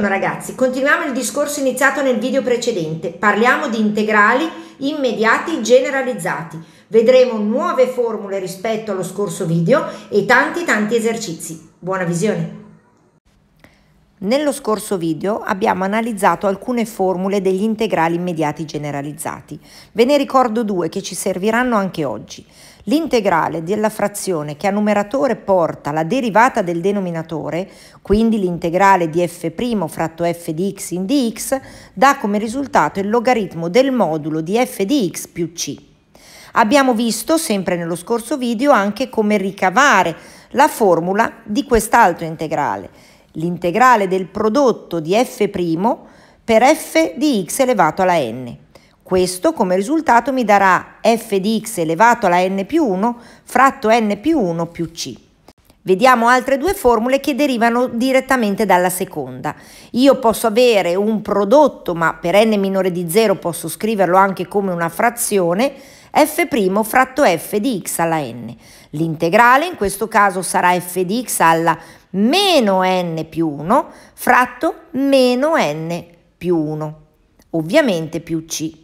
Buongiorno ragazzi, continuiamo il discorso iniziato nel video precedente. Parliamo di integrali immediati generalizzati. Vedremo nuove formule rispetto allo scorso video e tanti tanti esercizi. Buona visione! Nello scorso video abbiamo analizzato alcune formule degli integrali immediati generalizzati. Ve ne ricordo due che ci serviranno anche oggi. L'integrale della frazione che a numeratore porta la derivata del denominatore, quindi l'integrale di f' fratto f di x in dx, dà come risultato il logaritmo del modulo di f di x più c. Abbiamo visto, sempre nello scorso video, anche come ricavare la formula di quest'altro integrale l'integrale del prodotto di f' per f di x elevato alla n. Questo come risultato mi darà f di x elevato alla n più 1 fratto n più 1 più c. Vediamo altre due formule che derivano direttamente dalla seconda. Io posso avere un prodotto, ma per n minore di 0 posso scriverlo anche come una frazione, f' fratto f di x alla n. L'integrale in questo caso sarà f di x alla meno n più 1 fratto meno n più 1, ovviamente più c.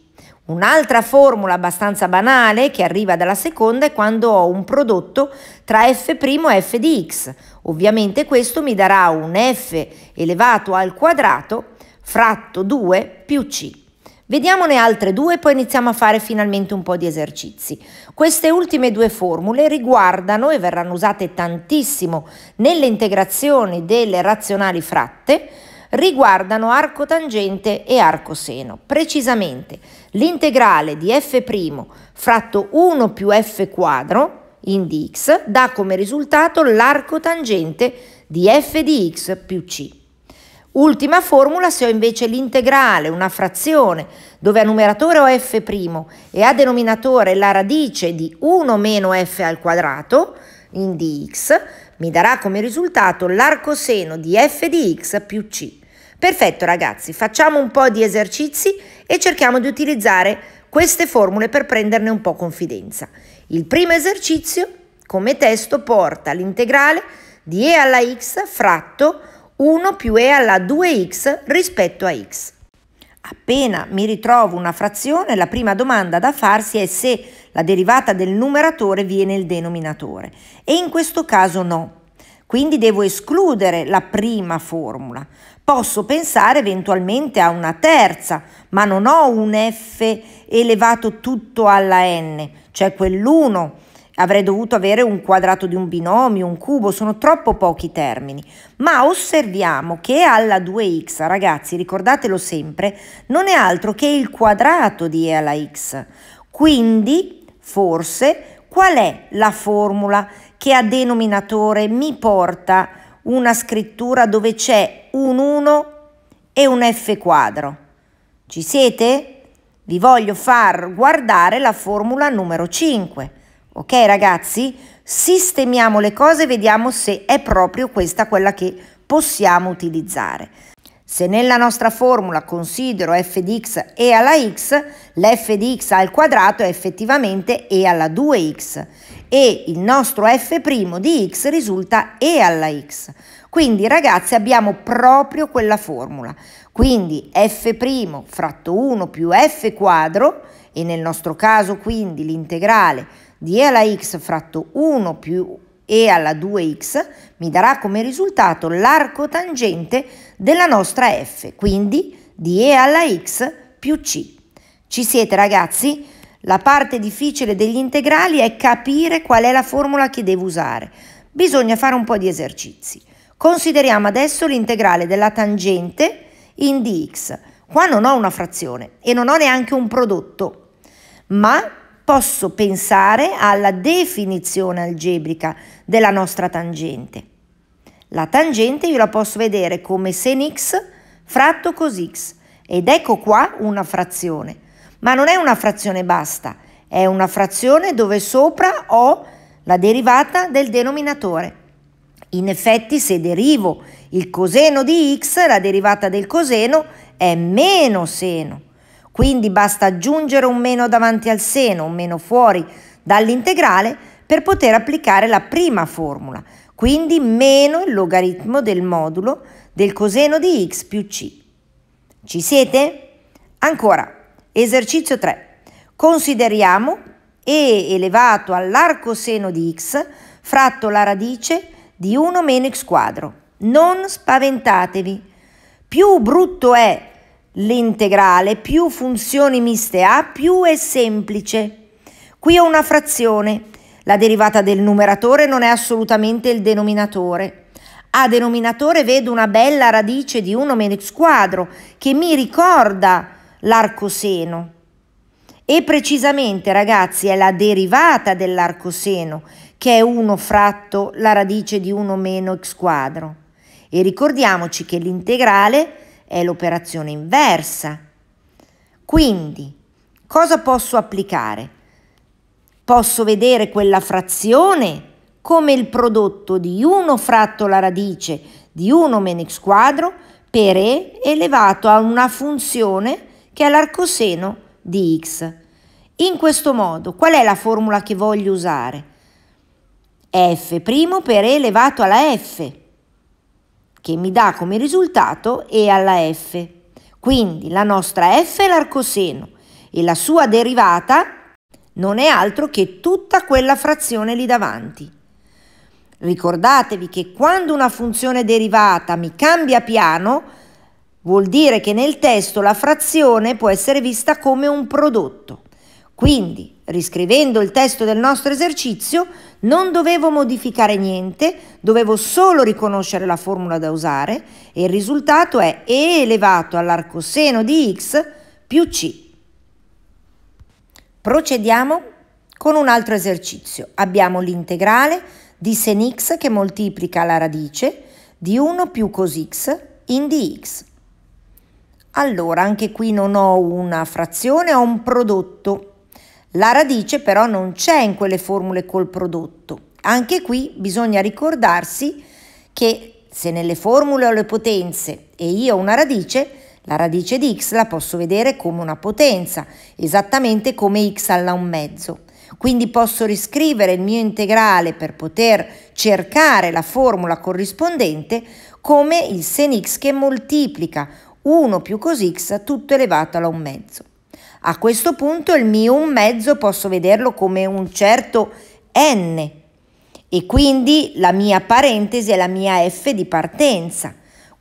Un'altra formula abbastanza banale che arriva dalla seconda è quando ho un prodotto tra f' e f di x. Ovviamente questo mi darà un f elevato al quadrato fratto 2 più c. Vediamone altre due e poi iniziamo a fare finalmente un po' di esercizi. Queste ultime due formule riguardano e verranno usate tantissimo nelle integrazioni delle razionali fratte, riguardano arco tangente e arco seno. Precisamente, L'integrale di f' fratto 1 più f quadro in dx dà come risultato l'arco tangente di f di x più c. Ultima formula se ho invece l'integrale, una frazione, dove a numeratore ho f' e a denominatore la radice di 1 meno f al quadrato in dx, mi darà come risultato l'arcoseno di f di x più c. Perfetto ragazzi, facciamo un po' di esercizi e cerchiamo di utilizzare queste formule per prenderne un po' confidenza. Il primo esercizio come testo porta l'integrale di e alla x fratto 1 più e alla 2x rispetto a x. Appena mi ritrovo una frazione, la prima domanda da farsi è se la derivata del numeratore viene il denominatore. E in questo caso no. Quindi devo escludere la prima formula. Posso pensare eventualmente a una terza, ma non ho un f elevato tutto alla n, cioè quell'1 avrei dovuto avere un quadrato di un binomio, un cubo, sono troppo pochi termini. Ma osserviamo che alla 2x, ragazzi, ricordatelo sempre, non è altro che il quadrato di e alla x. Quindi, forse, qual è la formula che a denominatore mi porta una scrittura dove c'è un 1 e un F quadro? Ci siete? Vi voglio far guardare la formula numero 5. Ok ragazzi? Sistemiamo le cose e vediamo se è proprio questa quella che possiamo utilizzare. Se nella nostra formula considero f di x e alla x, l'f di x al quadrato è effettivamente e alla 2x e il nostro f' di x risulta e alla x. Quindi ragazzi abbiamo proprio quella formula. Quindi f' fratto 1 più f quadro e nel nostro caso quindi l'integrale di e alla x fratto 1 più e alla 2x mi darà come risultato l'arco tangente della nostra f, quindi di e alla x più c. Ci siete ragazzi? La parte difficile degli integrali è capire qual è la formula che devo usare. Bisogna fare un po' di esercizi. Consideriamo adesso l'integrale della tangente in dx. Qua non ho una frazione e non ho neanche un prodotto, ma posso pensare alla definizione algebrica della nostra tangente. La tangente io la posso vedere come sen x fratto cos x ed ecco qua una frazione, ma non è una frazione basta, è una frazione dove sopra ho la derivata del denominatore. In effetti se derivo il coseno di x, la derivata del coseno è meno seno. Quindi basta aggiungere un meno davanti al seno, un meno fuori dall'integrale per poter applicare la prima formula, quindi meno il logaritmo del modulo del coseno di x più c. Ci siete? Ancora, esercizio 3. Consideriamo e elevato all'arcoseno di x fratto la radice di 1 meno x quadro. Non spaventatevi. Più brutto è l'integrale, più funzioni miste ha, più è semplice. Qui ho una frazione la derivata del numeratore non è assolutamente il denominatore. A denominatore vedo una bella radice di 1 meno x quadro che mi ricorda l'arcoseno. E precisamente, ragazzi, è la derivata dell'arcoseno che è 1 fratto la radice di 1 meno x quadro. E ricordiamoci che l'integrale è l'operazione inversa. Quindi, cosa posso applicare? Posso vedere quella frazione come il prodotto di 1 fratto la radice di 1 meno x quadro per e elevato a una funzione che è l'arcoseno di x. In questo modo, qual è la formula che voglio usare? f' per e elevato alla f, che mi dà come risultato e alla f. Quindi la nostra f è l'arcoseno e la sua derivata non è altro che tutta quella frazione lì davanti. Ricordatevi che quando una funzione derivata mi cambia piano, vuol dire che nel testo la frazione può essere vista come un prodotto. Quindi, riscrivendo il testo del nostro esercizio, non dovevo modificare niente, dovevo solo riconoscere la formula da usare e il risultato è e elevato all'arcoseno di x più c. Procediamo con un altro esercizio. Abbiamo l'integrale di sen x che moltiplica la radice di 1 più cos x in dx. Allora, anche qui non ho una frazione, ho un prodotto. La radice però non c'è in quelle formule col prodotto. Anche qui bisogna ricordarsi che se nelle formule ho le potenze e io ho una radice, la radice di x la posso vedere come una potenza, esattamente come x alla un mezzo. Quindi posso riscrivere il mio integrale per poter cercare la formula corrispondente come il sen x che moltiplica 1 più cos x tutto elevato alla un mezzo. A questo punto il mio un mezzo posso vederlo come un certo n e quindi la mia parentesi è la mia f di partenza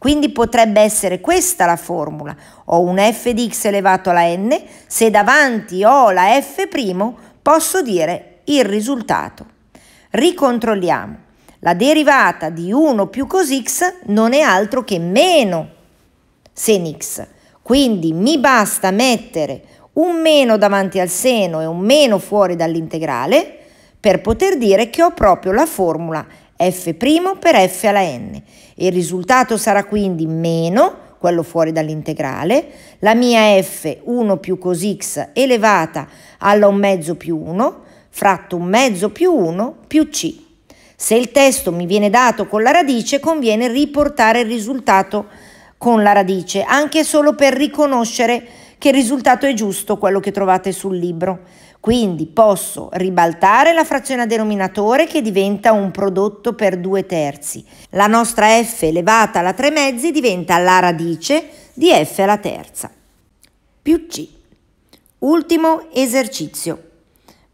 quindi potrebbe essere questa la formula. Ho un f di x elevato alla n, se davanti ho la f' posso dire il risultato. Ricontrolliamo. La derivata di 1 più cos x non è altro che meno sen x. Quindi mi basta mettere un meno davanti al seno e un meno fuori dall'integrale per poter dire che ho proprio la formula f' per f alla n. Il risultato sarà quindi meno, quello fuori dall'integrale, la mia f 1 più cos x elevata alla 1 mezzo più 1 fratto 1 mezzo più 1 più c. Se il testo mi viene dato con la radice conviene riportare il risultato con la radice, anche solo per riconoscere che il risultato è giusto quello che trovate sul libro. Quindi posso ribaltare la frazione a denominatore che diventa un prodotto per due terzi. La nostra f elevata alla tre mezzi diventa la radice di f alla terza più c. Ultimo esercizio.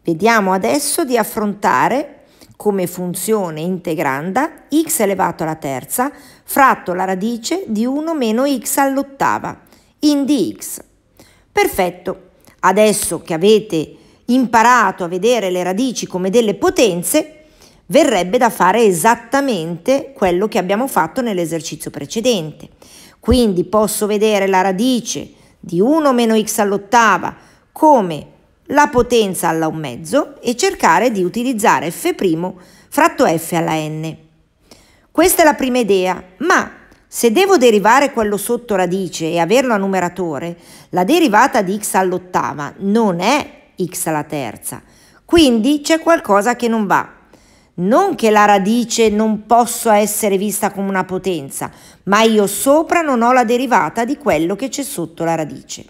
Vediamo adesso di affrontare come funzione integranda x elevato alla terza fratto la radice di 1 meno x all'ottava in dx. Perfetto. Adesso che avete imparato a vedere le radici come delle potenze, verrebbe da fare esattamente quello che abbiamo fatto nell'esercizio precedente. Quindi posso vedere la radice di 1 meno x all'ottava come la potenza alla un mezzo e cercare di utilizzare f' fratto f alla n. Questa è la prima idea, ma se devo derivare quello sotto radice e averlo a numeratore, la derivata di x all'ottava non è x alla terza. Quindi c'è qualcosa che non va. Non che la radice non possa essere vista come una potenza, ma io sopra non ho la derivata di quello che c'è sotto la radice.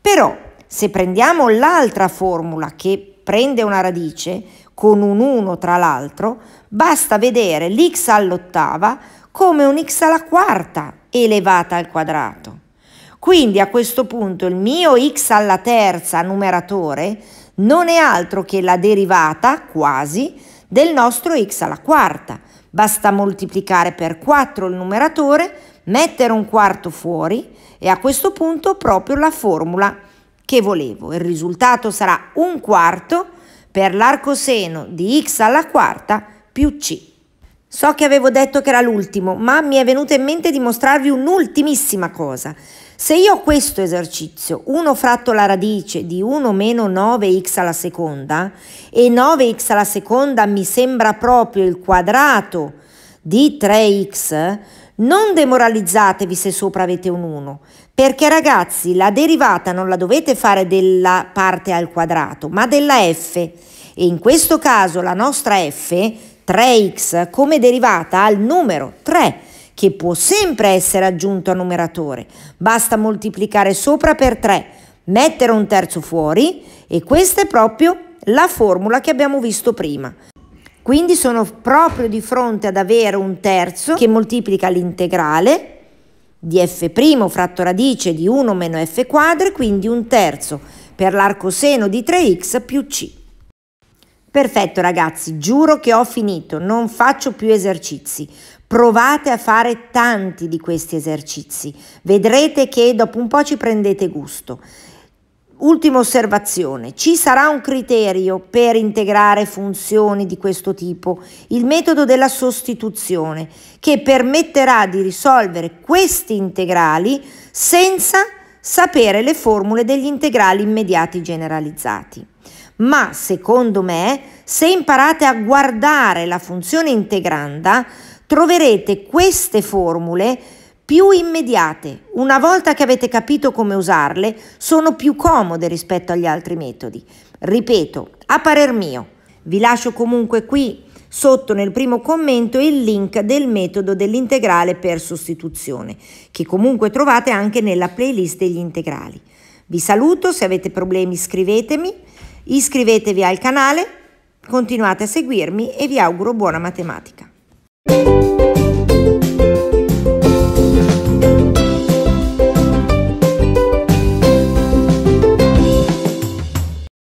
Però se prendiamo l'altra formula che prende una radice, con un 1 tra l'altro, basta vedere l'x all'ottava come un x alla quarta elevata al quadrato. Quindi a questo punto il mio x alla terza numeratore non è altro che la derivata, quasi, del nostro x alla quarta. Basta moltiplicare per 4 il numeratore, mettere un quarto fuori e a questo punto proprio la formula che volevo. Il risultato sarà un quarto per l'arcoseno di x alla quarta più c. So che avevo detto che era l'ultimo, ma mi è venuta in mente di mostrarvi un'ultimissima cosa. Se io ho questo esercizio, 1 fratto la radice di 1 meno 9x alla seconda, e 9x alla seconda mi sembra proprio il quadrato di 3x, non demoralizzatevi se sopra avete un 1, perché ragazzi la derivata non la dovete fare della parte al quadrato, ma della f. E in questo caso la nostra f, 3x, come derivata al numero 3 che può sempre essere aggiunto a numeratore. Basta moltiplicare sopra per 3, mettere un terzo fuori e questa è proprio la formula che abbiamo visto prima. Quindi sono proprio di fronte ad avere un terzo che moltiplica l'integrale di f' fratto radice di 1 meno f quadre, quindi un terzo per l'arcoseno di 3x più c. Perfetto ragazzi, giuro che ho finito, non faccio più esercizi. Provate a fare tanti di questi esercizi, vedrete che dopo un po' ci prendete gusto. Ultima osservazione, ci sarà un criterio per integrare funzioni di questo tipo, il metodo della sostituzione, che permetterà di risolvere questi integrali senza sapere le formule degli integrali immediati generalizzati ma secondo me se imparate a guardare la funzione integranda troverete queste formule più immediate. Una volta che avete capito come usarle, sono più comode rispetto agli altri metodi. Ripeto, a parer mio, vi lascio comunque qui sotto nel primo commento il link del metodo dell'integrale per sostituzione, che comunque trovate anche nella playlist degli integrali. Vi saluto, se avete problemi scrivetemi Iscrivetevi al canale, continuate a seguirmi e vi auguro buona matematica.